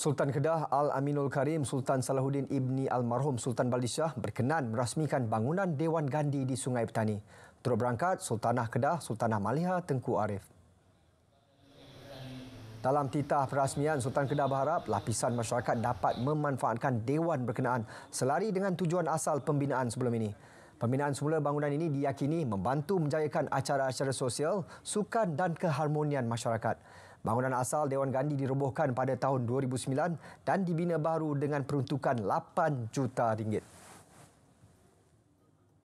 Sultan Kedah Al-Aminul Karim Sultan Salahuddin Ibni Almarhum Sultan Baldishah berkenan merasmikan bangunan Dewan Gandhi di Sungai Petani. Turut berangkat Sultanah Kedah Sultanah Malia Tengku Arif. Dalam titah perasmian, Sultan Kedah berharap lapisan masyarakat dapat memanfaatkan Dewan berkenaan selari dengan tujuan asal pembinaan sebelum ini. Pembinaan semula bangunan ini diyakini membantu menjayakan acara-acara sosial, sukan dan keharmonian masyarakat. Bangunan asal Dewan Gandhi dirobohkan pada tahun 2009 dan dibina baru dengan peruntukan 8 juta ringgit.